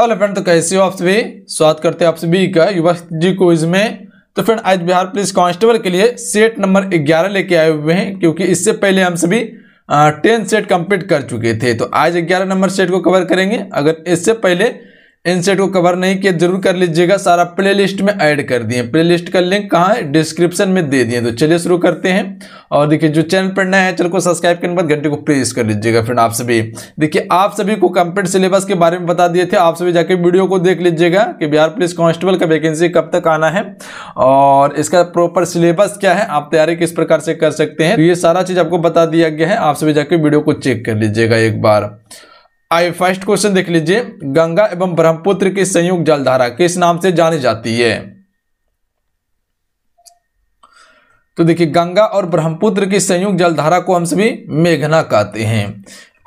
hello friend तो कैसे हो आप सभी स्वागत करते हैं आप सभी का युवा जी को इसमें तो फ्रेंड आज बिहार पुलिस कांस्टेबल के लिए सेट नंबर 11 लेके आए हुए हैं क्योंकि इससे पहले हम सभी टेंथ सेट कंप्लीट कर चुके थे तो आज 11 नंबर सेट को कवर करेंगे अगर इससे पहले इनसेट को कवर नहीं किया जरूर कर लीजिएगा सारा प्ले लिस्ट में ऐड कर दिए प्ले लिस्ट का लिंक कहाँ है डिस्क्रिप्शन में दे दिए तो चलिए शुरू करते हैं और देखिए जो चैनल पर नया है चैनल को सब्सक्राइब करने के बाद घंटे को प्रेस कर लीजिएगा फ्रेंड आप सभी देखिए आप सभी को कंप्लीट सिलेबस के बारे में बता दिए थे आप सभी जाके वीडियो को देख लीजिएगा कि बिहार पुलिस कांस्टेबल का वैकेंसी कब तक आना है और इसका प्रॉपर सिलेबस क्या है आप तैयारी किस प्रकार से कर सकते हैं तो ये सारा चीज़ आपको बता दिया गया है आप सभी जाकर वीडियो को चेक कर लीजिएगा एक बार आइए फर्स्ट क्वेश्चन देख लीजिए गंगा एवं ब्रह्मपुत्र की संयुक्त जलधारा किस नाम से जानी जाती है तो देखिए गंगा और ब्रह्मपुत्र की संयुक्त जलधारा को हम सभी मेघना कहते हैं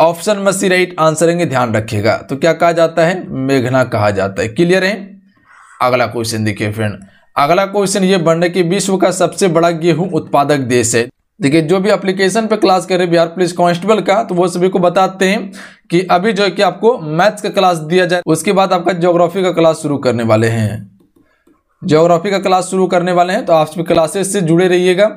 ऑप्शन में सी राइट आंसर है ध्यान रखिएगा तो क्या कहा जाता है मेघना कहा जाता है क्लियर है अगला क्वेश्चन देखिए फ्रेंड अगला क्वेश्चन ये बन रहा है कि विश्व का सबसे बड़ा गेहूं उत्पादक देश है देखिए जो भी अप्लीकेशन पे क्लास कर रहे बिहार पुलिस कांस्टेबल का तो वो सभी को बताते हैं कि अभी जो है कि आपको मैथ्स का क्लास दिया जाए उसके बाद आपका ज्योग्राफी का क्लास शुरू करने वाले हैं ज्योग्राफी का क्लास शुरू करने वाले हैं तो आप सभी क्लासेस से जुड़े रहिएगा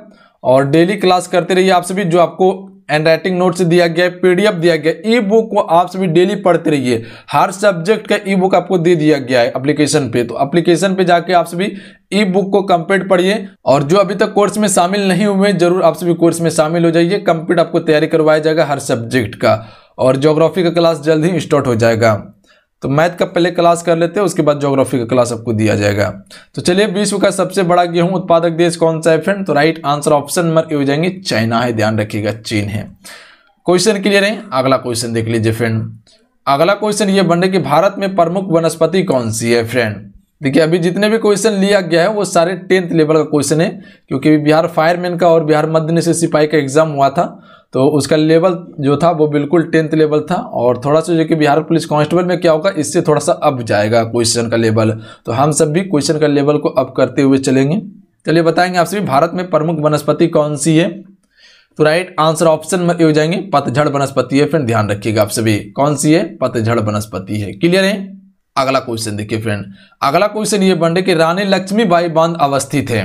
और डेली क्लास करते रहिए आप सभी जो आपको एंड राइटिंग नोट्स दिया गया है पीडीएफ दिया गया ई बुक को आप सभी डेली पढ़ते रहिए हर सब्जेक्ट का ई बुक आपको दे दिया गया है एप्लीकेशन पे तो एप्लीकेशन पे जाके आप सभी ई बुक को कंप्लीट पढ़िए और जो अभी तक कोर्स में शामिल नहीं हुए जरूर आप सभी कोर्स में शामिल हो जाइए कंप्लीट आपको तैयारी करवाया जाएगा हर सब्जेक्ट का और जोग्राफी का क्लास जल्द ही स्टार्ट हो जाएगा तो मैथ का पहले क्लास कर लेते हैं उसके बाद ज्योग्राफी का क्लास आपको दिया जाएगा तो चलिए विश्व का सबसे बड़ा गेहूं उत्पादक देश कौन सा है फ्रेंड तो right answer option number A हो जाएंगे चाइना है ध्यान रखिएगा चीन है क्वेश्चन क्लियर है अगला क्वेश्चन देख लीजिए फ्रेंड अगला क्वेश्चन ये बन रहा है कि भारत में प्रमुख वनस्पति कौन सी है फ्रेंड देखिए अभी जितने भी क्वेश्चन लिया गया है वो सारे टेंथ लेवल का क्वेश्चन है क्योंकि बिहार फायरमैन का और बिहार मध्य निषेध सिपाही का एग्जाम हुआ था तो उसका लेवल जो था वो बिल्कुल टेंथ लेवल था और थोड़ा सा जो कि बिहार पुलिस कांस्टेबल में क्या होगा इससे थोड़ा सा अप जाएगा क्वेश्चन का लेवल तो हम सब भी क्वेश्चन का लेवल को अप करते हुए चलेंगे चलिए बताएंगे आप सभी भारत में प्रमुख वनस्पति कौन सी है तो राइट आंसर ऑप्शन में हो जाएंगे पतझड़ वनस्पति है फिर ध्यान रखिएगा आप सभी कौन सी है पतझड़ वनस्पति है क्लियर है अगला क्वेश्चन देखिए फ्रेंड अगला क्वेश्चन ये बन रहे कि रानी लक्ष्मीबाई बांध अवस्थित है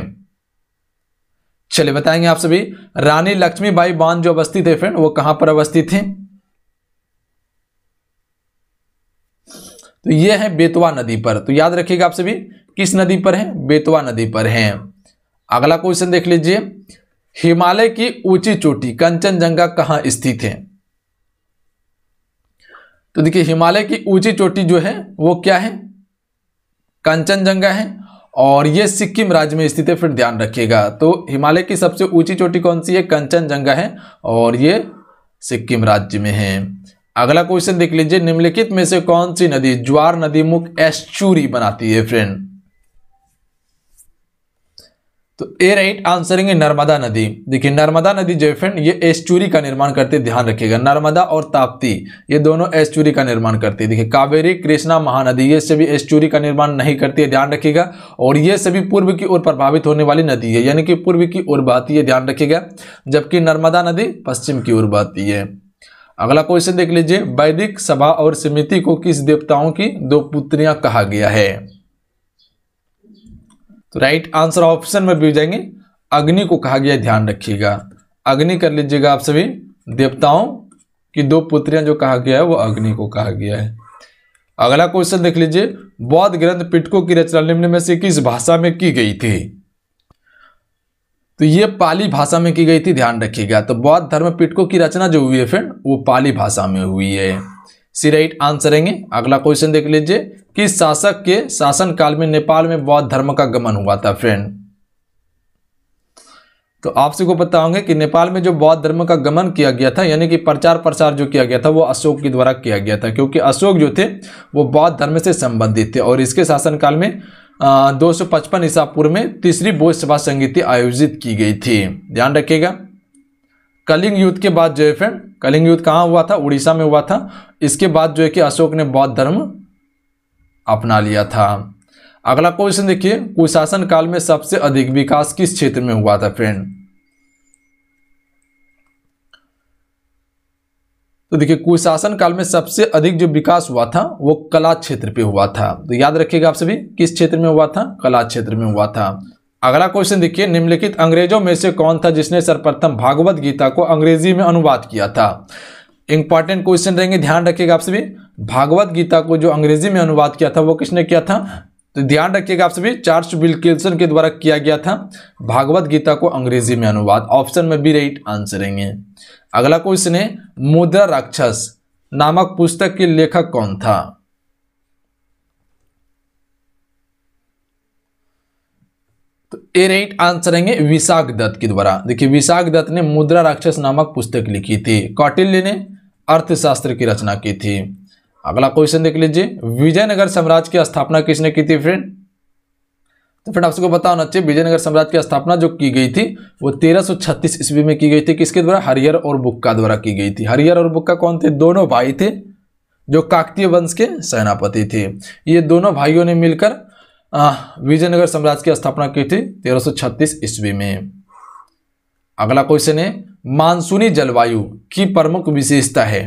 चलिए बताएंगे आप सभी रानी लक्ष्मीबाई बांध जो अवस्थित है फ्रेंड वो कहां पर अवस्थित थे तो ये है बेतवा नदी पर तो याद रखिएगा आप सभी किस नदी पर है बेतवा नदी पर है अगला क्वेश्चन देख लीजिए हिमालय की ऊंची चोटी कंचनजंगा कहां स्थित है तो देखिए हिमालय की ऊंची चोटी जो है वो क्या है कंचनजंगा है और ये सिक्किम राज्य में स्थित है फिर ध्यान रखिएगा तो हिमालय की सबसे ऊंची चोटी कौन सी है कंचनजंगा है और ये सिक्किम राज्य में है अगला क्वेश्चन देख लीजिए निम्नलिखित में से कौन सी नदी ज्वार नदी मुख एस्चूरी बनाती है फ्रेंड तो ए राइट आंसर है नर्मदा नदी देखिए नर्मदा नदी जो फ्रेंड ये एस्टूरी का निर्माण करते ध्यान रखिएगा नर्मदा और ताप्ती ये दोनों एस्टूरी का निर्माण करती है देखिए कावेरी कृष्णा महानदी ये सभी एस्टूरी का निर्माण नहीं करती है ध्यान रखिएगा और ये सभी पूर्व की ओर प्रभावित होने वाली नदी है यानी कि पूर्व की ओर बहती है ध्यान रखिएगा जबकि नर्मदा नदी पश्चिम की ओर बहती है अगला क्वेश्चन देख लीजिए वैदिक सभा और समिति को किस देवताओं की दो पुत्रियां कहा गया है तो राइट आंसर ऑप्शन में भी जाएंगे अग्नि को कहा गया ध्यान रखिएगा अग्नि कर लीजिएगा आप सभी देवताओं की दो पुत्रियां जो कहा गया है वो अग्नि को कहा गया है अगला क्वेश्चन देख लीजिए बौद्ध ग्रंथ पिटको की रचना निम्न में से किस भाषा में की गई थी तो ये पाली भाषा में की गई थी ध्यान रखिएगा तो बौद्ध धर्म पिटको की रचना जो हुई है फ्रेंड वो पाली भाषा में हुई है सी राइट आंसर रहेंगे अगला क्वेश्चन देख लीजिए कि शासक के शासन काल में नेपाल में बौद्ध धर्म का गमन हुआ था फ्रेंड तो आप सबको पता होंगे कि नेपाल में जो बौद्ध धर्म का गमन किया गया था यानी कि प्रचार प्रसार जो किया गया था वो अशोक के द्वारा किया गया था क्योंकि अशोक जो थे वो बौद्ध धर्म से संबंधित थे और इसके शासनकाल में दो सौ पचपन ईसा पूर्व में तीसरी बोध सभा संगीति आयोजित की गई थी ध्यान रखिएगा कलिंग युद्ध के बाद जो है फिर कलिंग युद्ध कहाँ हुआ था उड़ीसा में हुआ था इसके बाद जो है कि अशोक ने बौद्ध धर्म अपना लिया था अगला क्वेश्चन देखिए कुशासन काल में सबसे अधिक विकास किस क्षेत्र में हुआ था फ्रेंड तो देखिए कुशासन काल में सबसे अधिक जो विकास हुआ था वो कला क्षेत्र पे हुआ था तो याद रखिएगा आप सभी किस क्षेत्र में हुआ था कला क्षेत्र में हुआ था अगला क्वेश्चन देखिए निम्नलिखित अंग्रेजों में से कौन था जिसने सर्वप्रथम भागवत गीता को अंग्रेजी में अनुवाद किया था इंपॉर्टेंट क्वेश्चन रहेंगे ध्यान रखिएगा आप सभी भागवत गीता को जो अंग्रेजी में अनुवाद किया था वो किसने किया था तो ध्यान रखिएगा आप सभी चार्ल्स विल्किसन के द्वारा किया गया था भागवत गीता को अंग्रेजी में अनुवाद ऑप्शन में बी राइट आंसर रहेंगे अगला क्वेश्चन है मुद्रा राक्षस नामक पुस्तक के लेखक कौन था तो ए राइट आंसर आएंगे विशाख दत्त के द्वारा देखिए विशाख दत्त ने मुद्रा राक्षस नामक पुस्तक लिखी थी कौटिल्य ने अर्थशास्त्र की रचना की थी अगला क्वेश्चन देख लीजिए विजयनगर साम्राज्य की स्थापना किसने की थी फ्रेंड तो फ्रेंड आपको बता होना चाहिए विजयनगर साम्राज्य की स्थापना जो की गई थी वो 1336 ईस्वी में की गई थी किसके द्वारा हरिहर और बुक्का द्वारा की गई थी हरिहर और बुक्का कौन थे दोनों भाई थे जो काकतीय वंश के सेनापति थे ये दोनों भाइयों ने मिलकर विजयनगर साम्राज्य की स्थापना की थी 1336 ईस्वी में अगला क्वेश्चन है मानसूनी जलवायु की प्रमुख विशेषता है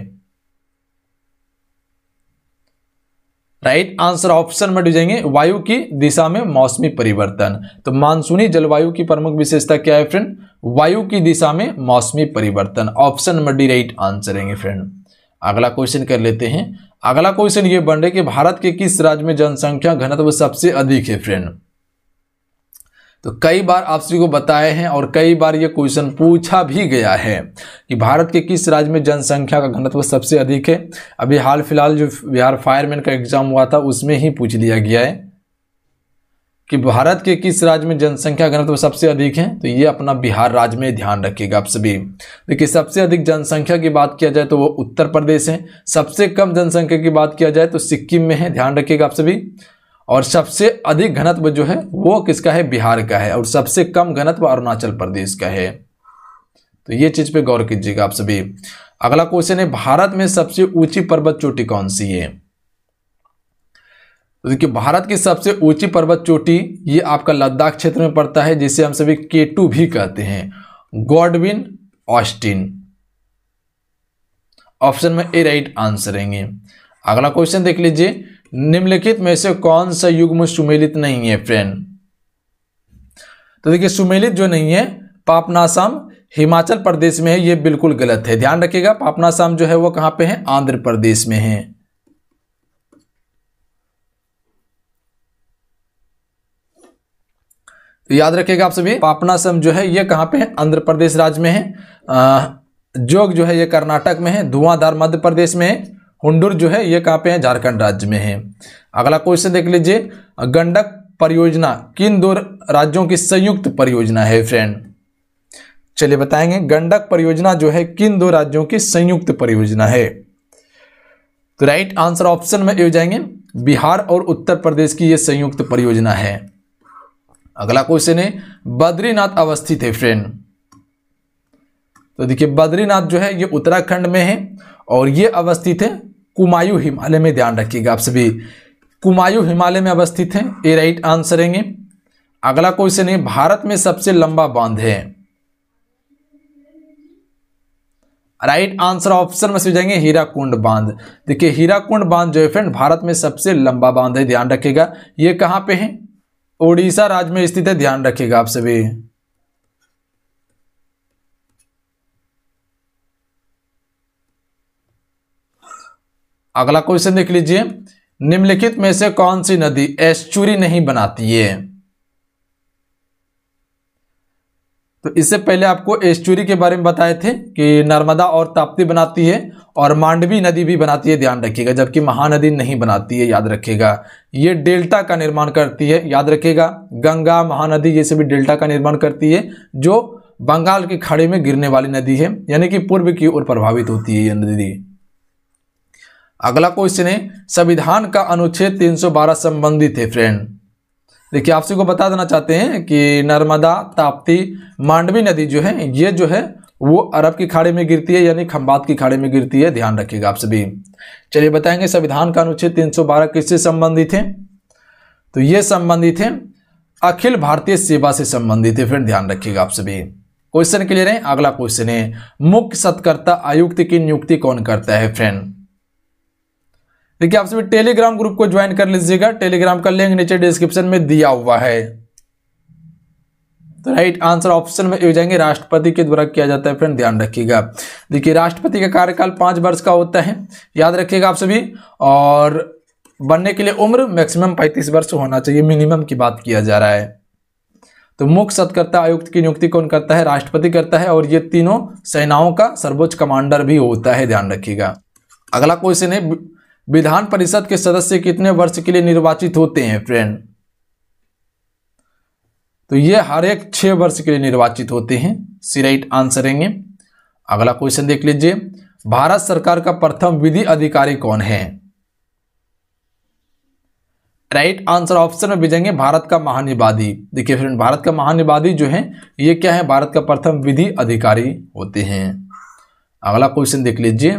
राइट आंसर ऑप्शन में डू जाएंगे वायु की दिशा में मौसमी परिवर्तन तो मानसूनी जलवायु की प्रमुख विशेषता क्या है फ्रेंड वायु की दिशा में मौसमी परिवर्तन ऑप्शन में डी राइट आंसर है फ्रेंड अगला क्वेश्चन कर लेते हैं अगला क्वेश्चन ये बन रहे कि भारत के किस राज्य में जनसंख्या घनत्व सबसे अधिक है फ्रेंड तो कई बार आप सभी को बताए हैं और कई बार ये क्वेश्चन पूछा भी गया है कि भारत के किस राज्य में जनसंख्या का घनत्व सबसे अधिक है अभी हाल फिलहाल जो बिहार फायरमैन का एग्जाम हुआ था उसमें ही पूछ लिया गया है कि भारत के किस राज्य में जनसंख्या घनत्व सबसे अधिक है तो ये अपना बिहार राज्य में ध्यान रखिएगा आप सभी देखिए सबसे अधिक जनसंख्या की बात किया जाए तो वो उत्तर प्रदेश है सबसे कम जनसंख्या की बात किया जाए तो सिक्किम में है ध्यान रखिएगा आप सभी और सबसे अधिक घनत्व जो है वो किसका है बिहार का है और सबसे कम घनत्व अरुणाचल प्रदेश का है तो ये चीज़ पे गौर कीजिएगा आप सभी अगला क्वेश्चन है भारत में सबसे ऊंची पर्वत चोटी कौन सी है तो देखिए भारत की सबसे ऊंची पर्वत चोटी ये आपका लद्दाख क्षेत्र में पड़ता है जिसे हम सभी केटू भी कहते हैं गॉडविन ऑस्टिन ऑप्शन में ए राइट आंसर रहेंगे अगला क्वेश्चन देख लीजिए निम्नलिखित में से कौन सा युग्म सुमेलित नहीं है फ्रेंड तो देखिए सुमेलित जो नहीं है पापनासाम हिमाचल प्रदेश में है ये बिल्कुल गलत है ध्यान रखिएगा पापनासाम जो है वो कहां पे है आंध्र प्रदेश में है तो याद रखिएगा आप सभी पापनासम जो है ये कहाँ पे है आंध्र प्रदेश राज्य में है जोग जो है ये कर्नाटक में है धुआंधार मध्य प्रदेश में है हुंडुर जो है ये कहाँ पे है झारखंड राज्य में है अगला क्वेश्चन देख लीजिए गंडक परियोजना किन दो राज्यों की संयुक्त परियोजना है फ्रेंड चलिए बताएंगे गंडक परियोजना जो है किन दो राज्यों की संयुक्त परियोजना है तो राइट आंसर ऑप्शन में जाएंगे बिहार और उत्तर प्रदेश की यह संयुक्त परियोजना है अगला क्वेश्चन है बद्रीनाथ अवस्थित है फ्रेंड तो देखिए बद्रीनाथ जो है ये उत्तराखंड में है और ये अवस्थित है कुमायूं हिमालय में ध्यान रखिएगा आप सभी कुमायूं हिमालय में अवस्थित है ये राइट आंसर है अगला क्वेश्चन है भारत में सबसे लंबा बांध है राइट आंसर ऑप्शन में से जाएंगे हीराकुंड बांध देखिए हीराकुंड बांध जो है फ्रेंड भारत में सबसे लंबा बांध है ध्यान रखिएगा ये कहां पे है ओडिशा राज्य में स्थित है ध्यान रखिएगा आप सभी अगला क्वेश्चन देख लीजिए निम्नलिखित में से कौन सी नदी एस्चुरी नहीं बनाती है तो इससे पहले आपको एस्चुरी के बारे में बताए थे कि नर्मदा और ताप्ती बनाती है और मांडवी नदी भी बनाती है ध्यान रखिएगा जबकि महानदी नहीं बनाती है याद रखिएगा ये डेल्टा का निर्माण करती है याद रखिएगा गंगा महानदी ये सभी डेल्टा का निर्माण करती है जो बंगाल की खाड़ी में गिरने वाली नदी है यानी कि पूर्व की ओर प्रभावित होती है यह नदी अगला क्वेश्चन है संविधान का अनुच्छेद 312 संबंधित है फ्रेंड देखिए आपसे को बता देना चाहते हैं कि नर्मदा ताप्ती मांडवी नदी जो है ये जो है वो अरब की खाड़ी में गिरती है यानी खम्बात की खाड़ी में गिरती है ध्यान रखिएगा आप सभी चलिए बताएंगे संविधान का अनुच्छेद 312 किससे संबंधित है तो ये संबंधित है अखिल भारतीय सेवा से संबंधित है फिर ध्यान रखिएगा आप सभी क्वेश्चन क्लियर है अगला क्वेश्चन है मुख्य सत्कर्ता आयुक्त की नियुक्ति कौन करता है फ्रेंड देखिए आप सभी टेलीग्राम ग्रुप को ज्वाइन कर लीजिएगा टेलीग्राम का लिंक नीचे डिस्क्रिप्शन में दिया हुआ है तो राइट आंसर ऑप्शन में हो जाएंगे राष्ट्रपति के द्वारा किया जाता है फ्रेंड ध्यान रखिएगा देखिए राष्ट्रपति का कार्यकाल पांच वर्ष का होता है याद रखिएगा आप सभी और बनने के लिए उम्र मैक्सिमम पैंतीस वर्ष होना चाहिए मिनिमम की बात किया जा रहा है तो मुख्य सत्कर्ता आयुक्त की नियुक्ति कौन करता है राष्ट्रपति करता है और ये तीनों सेनाओं का सर्वोच्च कमांडर भी होता है ध्यान रखिएगा अगला क्वेश्चन है विधान परिषद के सदस्य कितने वर्ष के लिए निर्वाचित होते हैं फ्रेंड तो ये हर एक छह वर्ष के लिए निर्वाचित होते हैं सी राइट आंसर है अगला क्वेश्चन देख लीजिए भारत सरकार का प्रथम विधि अधिकारी कौन है राइट आंसर ऑप्शन में भेजेंगे भारत का महानिवादी देखिए फ्रेंड भारत का महानिवादी जो है ये क्या है भारत का प्रथम विधि अधिकारी होते हैं अगला क्वेश्चन देख लीजिए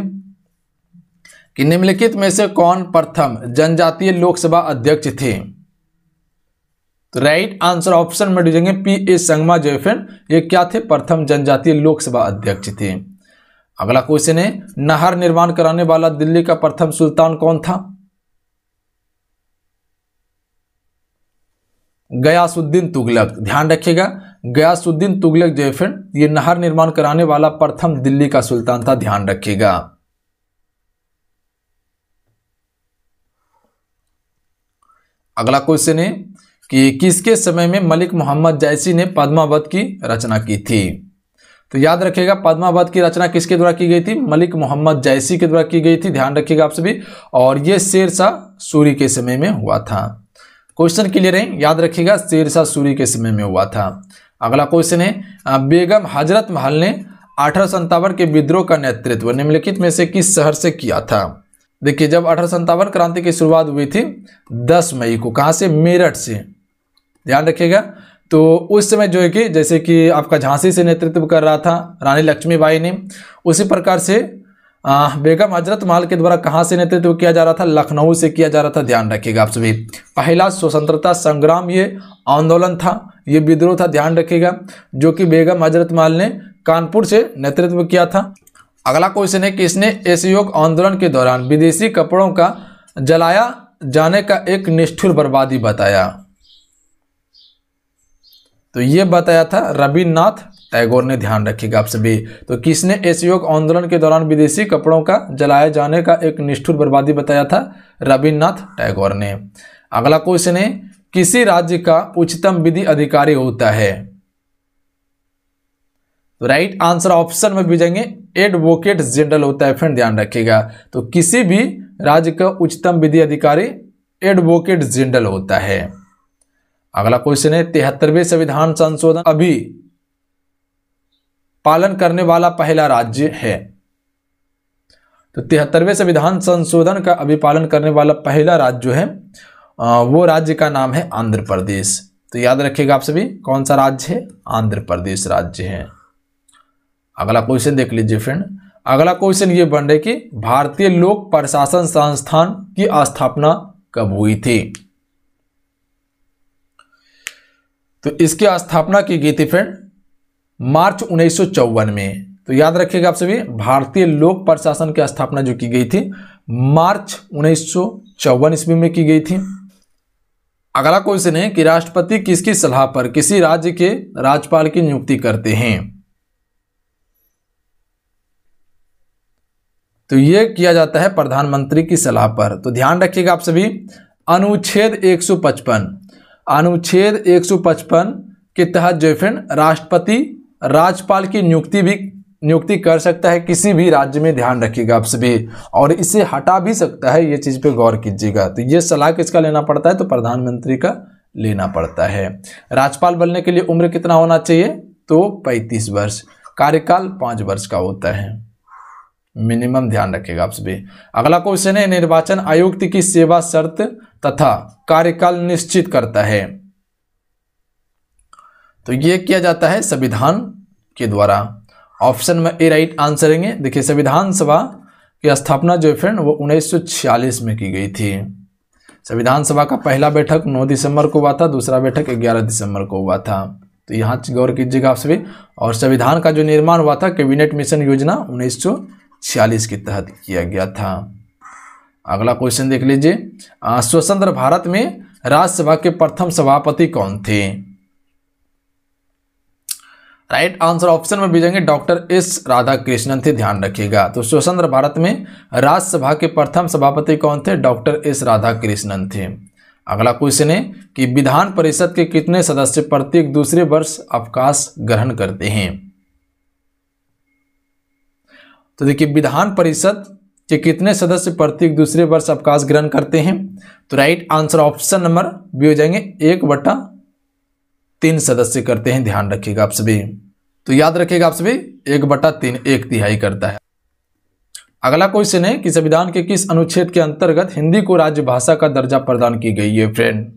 कि निम्नलिखित में से कौन प्रथम जनजातीय लोकसभा अध्यक्ष थे तो राइट आंसर ऑप्शन में डिजेंगे पी ए संगमा जयफेन ये क्या थे प्रथम जनजातीय लोकसभा अध्यक्ष थे अगला क्वेश्चन है नहर निर्माण कराने वाला दिल्ली का प्रथम सुल्तान कौन था गयासुद्दीन तुगलक ध्यान रखिएगा गयासुद्दीन तुगलक जयफेन ये नहर निर्माण कराने वाला प्रथम दिल्ली का सुल्तान था ध्यान रखिएगा अगला क्वेश्चन है कि किसके समय में मलिक मोहम्मद जैसी ने पद्मावत की रचना की थी तो याद रखिएगा पद्मावत की रचना किसके द्वारा की गई थी मलिक मोहम्मद जैसी के द्वारा की गई थी ध्यान रखिएगा आप सभी और ये शेरशाह सूरी के समय में हुआ था क्वेश्चन क्लियर है याद रखिएगा शेरशाह सूरी के समय में हुआ था अगला क्वेश्चन है बेगम हजरत महल ने अठारह के विद्रोह का नेतृत्व निम्नलिखित में से किस शहर से किया था देखिए जब अठारह क्रांति की शुरुआत हुई थी 10 मई को कहाँ से मेरठ से ध्यान रखिएगा तो उस समय जो है कि जैसे कि आपका झांसी से नेतृत्व कर रहा था रानी लक्ष्मीबाई ने उसी प्रकार से बेगम हजरत माल के द्वारा कहाँ से नेतृत्व किया जा रहा था लखनऊ से किया जा रहा था ध्यान रखिएगा आप सभी पहला स्वतंत्रता संग्राम ये आंदोलन था ये विद्रोह था ध्यान रखिएगा जो कि बेगम हजरत माल ने कानपुर से नेतृत्व किया था अगला क्वेश्चन है कि इसने एसयोग आंदोलन के दौरान विदेशी कपड़ों का जलाया जाने का एक निष्ठुर बर्बादी बताया तो ये बताया था रविन्द्रनाथ टैगोर ने ध्यान रखेगा आपसे भी तो किसने एसयोग आंदोलन के दौरान विदेशी कपड़ों का जलाए जाने का एक निष्ठुर बर्बादी बताया था रविन्द्रनाथ टैगोर ने अगला क्वेश्चन है किसी राज्य का उच्चतम विधि अधिकारी होता है तो राइट आंसर ऑप्शन में भेजेंगे एडवोकेट जनरल होता है फ्रेंड ध्यान रखिएगा तो किसी भी राज्य का उच्चतम विधि अधिकारी एडवोकेट जनरल होता है अगला क्वेश्चन है तिहत्तरवें संविधान संशोधन अभी पालन करने वाला पहला राज्य है तो तिहत्तरवें संविधान संशोधन का अभी पालन करने वाला पहला राज्य जो है वो राज्य का नाम है आंध्र प्रदेश तो याद रखिएगा आप सभी कौन सा राज्य है आंध्र प्रदेश राज्य है अगला क्वेश्चन देख लीजिए फ्रेंड अगला क्वेश्चन ये बन रहे कि भारतीय लोक प्रशासन संस्थान की स्थापना कब हुई थी तो इसकी स्थापना की गई थी फ्रेंड मार्च उन्नीस में तो याद रखिएगा आप सभी भारतीय लोक प्रशासन की स्थापना जो की गई थी मार्च उन्नीस सौ ईस्वी में की गई थी अगला क्वेश्चन है कि राष्ट्रपति किसकी सलाह पर किसी राज्य के राज्यपाल की नियुक्ति करते हैं तो ये किया जाता है प्रधानमंत्री की सलाह पर तो ध्यान रखिएगा आप सभी अनुच्छेद 155 अनुच्छेद 155 के तहत जो फिर राष्ट्रपति राज्यपाल की नियुक्ति भी नियुक्ति कर सकता है किसी भी राज्य में ध्यान रखिएगा आप सभी और इसे हटा भी सकता है ये चीज़ पे गौर कीजिएगा तो ये सलाह किसका लेना पड़ता है तो प्रधानमंत्री का लेना पड़ता है राज्यपाल बनने के लिए उम्र कितना होना चाहिए तो पैंतीस वर्ष कार्यकाल पाँच वर्ष का होता है मिनिमम ध्यान रखेगा आप सभी अगला क्वेश्चन है निर्वाचन आयुक्त की सेवा शर्त तथा कार्यकाल निश्चित करता है तो यह किया जाता है संविधान के द्वारा ऑप्शन में ए राइट आंसर है देखिए संविधान सभा की स्थापना जो फ्रेंड वो 1946 में की गई थी संविधान सभा का पहला बैठक 9 दिसंबर को हुआ था दूसरा बैठक 11 दिसंबर को हुआ था तो यहाँ गौर कीजिएगा आप सभी और संविधान का जो निर्माण हुआ था कैबिनेट मिशन योजना उन्नीस छियालीस के तहत किया गया था अगला क्वेश्चन देख लीजिए स्वतंत्र भारत में राज्यसभा के प्रथम सभापति कौन थे राइट आंसर ऑप्शन में भेजेंगे डॉक्टर एस राधा कृष्णन थे ध्यान रखिएगा तो स्वतंत्र भारत में राज्यसभा के प्रथम सभापति कौन थे डॉक्टर एस राधा कृष्णन थे अगला क्वेश्चन है कि विधान परिषद के कितने सदस्य प्रत्येक दूसरे वर्ष अवकाश ग्रहण करते हैं तो देखिए विधान परिषद के कितने सदस्य प्रत्येक दूसरे वर्ष अवकाश ग्रहण करते हैं तो right answer option number B हो जाएंगे एक बटा तीन सदस्य करते हैं ध्यान रखिएगा आप सभी तो याद रखिएगा आप सभी एक बटा तीन एक तिहाई करता है अगला क्वेश्चन है कि संविधान के किस अनुच्छेद के अंतर्गत हिंदी को राज्य भाषा का दर्जा प्रदान की गई है फ्रेंड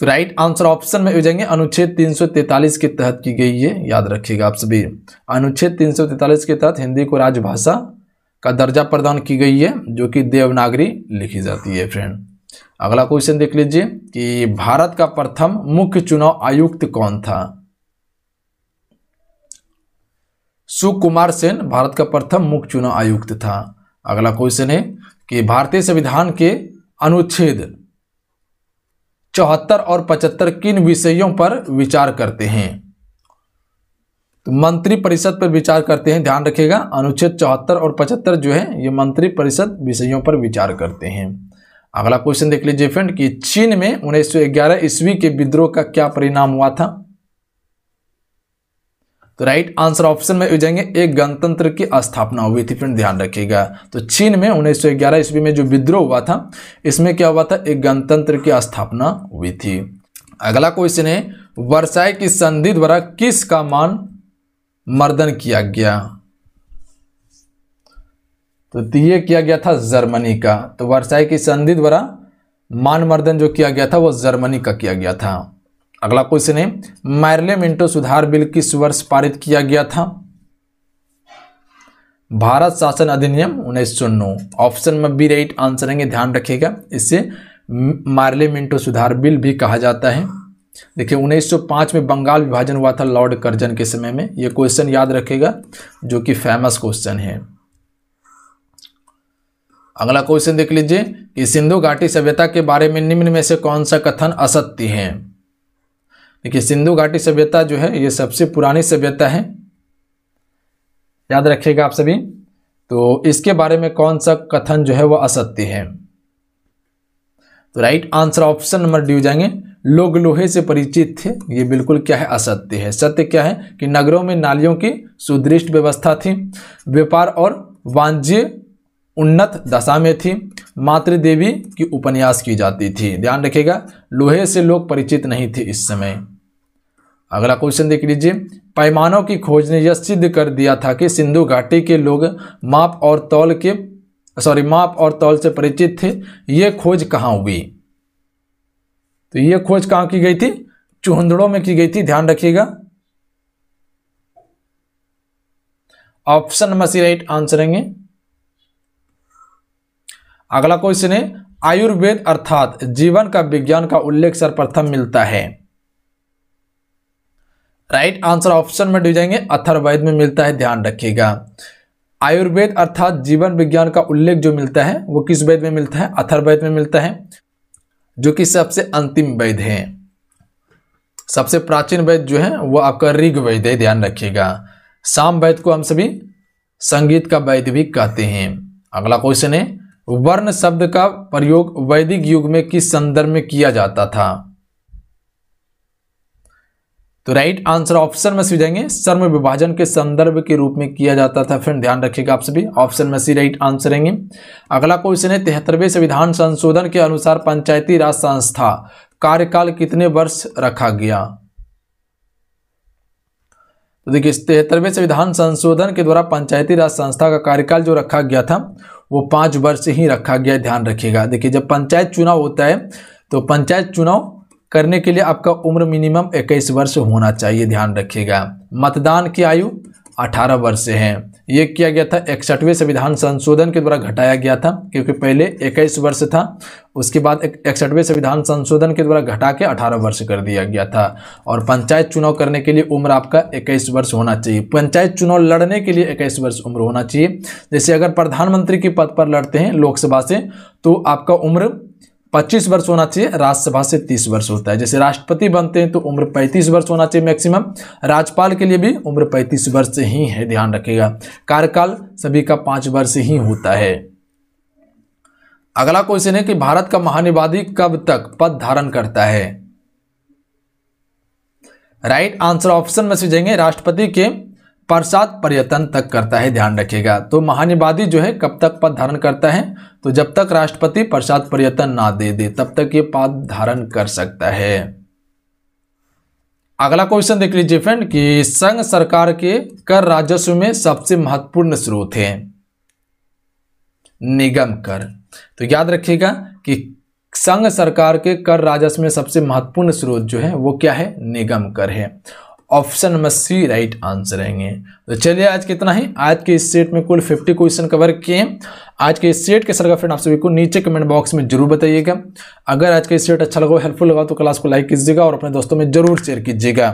तो राइट आंसर ऑप्शन में हो जाएंगे अनुच्छेद 343 के तहत की गई है याद रखिएगा आप सभी अनुच्छेद 343 के तहत हिंदी को राजभाषा का दर्जा प्रदान की गई है जो कि देवनागरी लिखी जाती है फ्रेंड अगला क्वेश्चन देख लीजिए कि भारत का प्रथम मुख्य चुनाव आयुक्त कौन था सुकुमार सेन भारत का प्रथम मुख्य चुनाव आयुक्त था अगला क्वेश्चन है कि भारतीय संविधान के अनुच्छेद चौहत्तर और पचहत्तर किन विषयों पर विचार करते हैं तो मंत्री परिषद पर विचार करते हैं ध्यान रखिएगा अनुच्छेद चौहत्तर और पचहत्तर जो है ये मंत्री परिषद विषयों पर विचार करते हैं अगला क्वेश्चन देख लीजिए फ्रेंड कि चीन में 1911 ईस्वी के विद्रोह का क्या परिणाम हुआ था तो राइट आंसर ऑप्शन में जाएंगे एक गणतंत्र की स्थापना हुई थी फ्रेंड ध्यान रखिएगा तो चीन में 1911 ईस्वी में जो विद्रोह हुआ था इसमें क्या हुआ था एक गणतंत्र की स्थापना हुई थी अगला क्वेश्चन है वर्षाई की संधि द्वारा किस का मान मर्दन किया गया तो ये किया गया था जर्मनी का तो वर्षाई की संधि द्वारा मान मर्दन जो किया गया था वो जर्मनी का किया गया था अगला क्वेश्चन है मैरले मिंटो सुधार बिल किस वर्ष पारित किया गया था भारत शासन अधिनियम उन्नीस सौ नौ ऑप्शन में बी राइट आंसर रहेंगे ध्यान रखिएगा इससे मार्ले मिंटो सुधार बिल भी कहा जाता है देखिए 1905 में बंगाल विभाजन हुआ था लॉर्ड कर्जन के समय में यह क्वेश्चन याद रखेगा जो कि फेमस क्वेश्चन है अगला क्वेश्चन देख लीजिए कि सिंधु घाटी सभ्यता के बारे में निम्न में से कौन सा कथन असत्य है देखिए सिंधु घाटी सभ्यता जो है ये सबसे पुरानी सभ्यता है याद रखिएगा आप सभी तो इसके बारे में कौन सा कथन जो है वह असत्य है तो right answer option number D हो जाएंगे लोग लोहे से परिचित थे ये बिल्कुल क्या है असत्य है सत्य क्या है कि नगरों में नालियों की सुदृष्ट व्यवस्था थी व्यापार और वाणिज्य उन्नत दशा में थी मातृ देवी की उपन्यास की जाती थी ध्यान रखिएगा लोहे से लोग परिचित नहीं थे इस समय अगला क्वेश्चन देख लीजिए पैमानों की खोज ने यह सिद्ध कर दिया था कि सिंधु घाटी के लोग माप और तौल के सॉरी माप और तौल से परिचित थे ये खोज कहाँ हुई तो ये खोज कहाँ की गई थी चुहंदड़ों में की गई थी ध्यान रखिएगा option number C right answer रहेंगे अगला क्वेश्चन है आयुर्वेद अर्थात जीवन का विज्ञान का उल्लेख सर्वप्रथम मिलता है राइट आंसर ऑप्शन में डी जाएंगे अथर्ववेद में मिलता है ध्यान रखिएगा आयुर्वेद अर्थात जीवन विज्ञान का उल्लेख जो मिलता है वो किस वेद में मिलता है अथर्ववेद में मिलता है जो कि सबसे अंतिम वेद है सबसे प्राचीन वेद जो है वो आपका ऋग वैद है ध्यान रखिएगा साम वैद को हम सभी संगीत का वैद भी कहते हैं अगला क्वेश्चन है वर्ण शब्द का प्रयोग वैदिक युग में किस संदर्भ में किया जाता था तो राइट आंसर ऑप्शन में सी देंगे सर्व विभाजन के संदर्भ के रूप में किया जाता था फिर ध्यान रखिएगा आप सभी ऑप्शन में सी राइट आंसर रहेंगे अगला क्वेश्चन है तिहत्तरवें संविधान संशोधन के अनुसार पंचायती राज संस्था कार्यकाल कितने वर्ष रखा गया तो देखिए तिहत्तरवें संविधान संशोधन के द्वारा पंचायती राज संस्था का कार्यकाल जो रखा गया था वो पांच वर्ष ही रखा गया ध्यान रखिएगा देखिए जब पंचायत चुनाव होता है तो पंचायत चुनाव करने के लिए आपका उम्र मिनिमम इक्कीस वर्ष होना चाहिए ध्यान रखिएगा मतदान की आयु 18 वर्ष से है ये किया गया था इकसठवें संविधान संशोधन के द्वारा घटाया गया था क्योंकि पहले 21 वर्ष था उसके बाद इकसठवें संविधान संशोधन के द्वारा घटा के अठारह वर्ष कर दिया गया था और पंचायत चुनाव करने के लिए उम्र आपका 21 वर्ष होना चाहिए पंचायत चुनाव लड़ने के लिए 21 वर्ष उम्र होना चाहिए जैसे अगर प्रधानमंत्री के पद पर लड़ते हैं लोकसभा से तो आपका उम्र 25 वर्ष होना चाहिए राज्यसभा से 30 वर्ष होता है जैसे राष्ट्रपति बनते हैं तो उम्र 35 वर्ष होना चाहिए मैक्सिमम राज्यपाल के लिए भी उम्र 35 वर्ष ही है ध्यान रखिएगा कार्यकाल सभी का पांच वर्ष ही होता है अगला क्वेश्चन है कि भारत का महानिवादी कब तक पद धारण करता है राइट आंसर ऑप्शन में से जाएंगे राष्ट्रपति के प्रसाद पर्यटन तक करता है ध्यान रखिएगा तो महानिवादी जो है कब तक पद धारण करता है तो जब तक राष्ट्रपति प्रसाद पर्यटन ना दे दे तब तक ये पद धारण कर सकता है अगला क्वेश्चन देख लीजिए फ्रेंड कि संघ सरकार के कर राजस्व में सबसे महत्वपूर्ण स्रोत है निगम कर तो याद रखिएगा कि संघ सरकार के कर राजस्व में सबसे महत्वपूर्ण स्रोत जो है वो क्या है निगम कर है option number C right answer रहेंगे तो चलिए आज कितना ही आज के इस सेट में कुल 50 क्वेश्चन कवर किए हैं आज के इस सेट के सर का फ्रेंड आप सभी को नीचे कमेंट बॉक्स में जरूर बताइएगा अगर आज का इस सेट अच्छा लगा हेल्पफुल लगा तो क्लास को लाइक कीजिएगा और अपने दोस्तों में जरूर शेयर कीजिएगा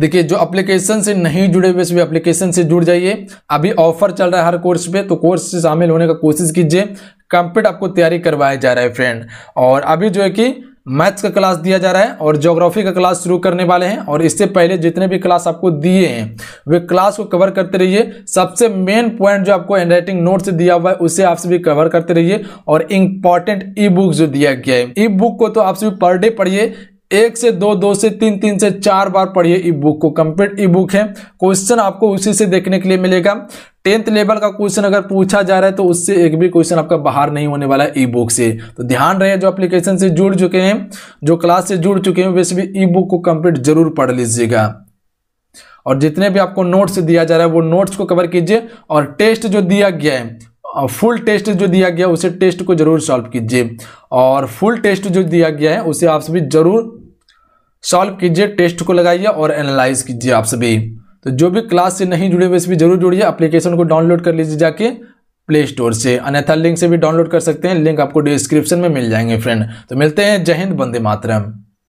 देखिए जो एप्लीकेशन से नहीं जुड़े हुए सभी एप्लीकेशन से जुड़ जाइए अभी ऑफर चल रहा है हर कोर्स पे तो कोर्स से शामिल होने का कोशिश कीजिए कंप्लीट आपको तैयारी करवाया जा रहा है फ्रेंड और अभी जो है कि मैथ्स का क्लास दिया जा रहा है और ज्योग्राफी का क्लास शुरू करने वाले हैं और इससे पहले जितने भी क्लास आपको दिए हैं वे क्लास को कवर करते रहिए सबसे मेन पॉइंट जो आपको हैंड राइटिंग नोट से दिया हुआ है उसे आप सभी कवर करते रहिए और इंपॉर्टेंट ई बुक जो दिया गया है ई बुक को तो आप सभी पर डे पढ़िए एक से दो दो से तीन तीन से चार बार पढ़िए ई बुक को कंप्लीट ई बुक है क्वेश्चन आपको उसी से देखने के लिए मिलेगा टेंथ लेवल का क्वेश्चन अगर पूछा जा रहा है तो उससे एक भी क्वेश्चन आपका बाहर नहीं होने वाला है ई बुक से तो ध्यान रहे जो एप्लीकेशन से जुड़ चुके हैं जो क्लास से जुड़ चुके हैं वैसे भी ई बुक को कंप्लीट जरूर पढ़ लीजिएगा और जितने भी आपको नोट्स दिया जा रहा है वो नोट्स को कवर कीजिए और टेस्ट जो दिया गया है फुल टेस्ट जो दिया गया उसे टेस्ट को जरूर सॉल्व कीजिए और फुल टेस्ट जो दिया गया है उसे आप सभी जरूर सॉल्व कीजिए टेस्ट को लगाइए और एनालाइज कीजिए आप सभी तो जो भी क्लास से नहीं जुड़े हुए इसमें जरूर जुड़िए अप्लीकेशन को डाउनलोड कर लीजिए जाके प्ले स्टोर से अन्यथा लिंक से भी डाउनलोड कर सकते हैं लिंक आपको डिस्क्रिप्शन में मिल जाएंगे फ्रेंड तो मिलते हैं जय हिंद बंदे मातरम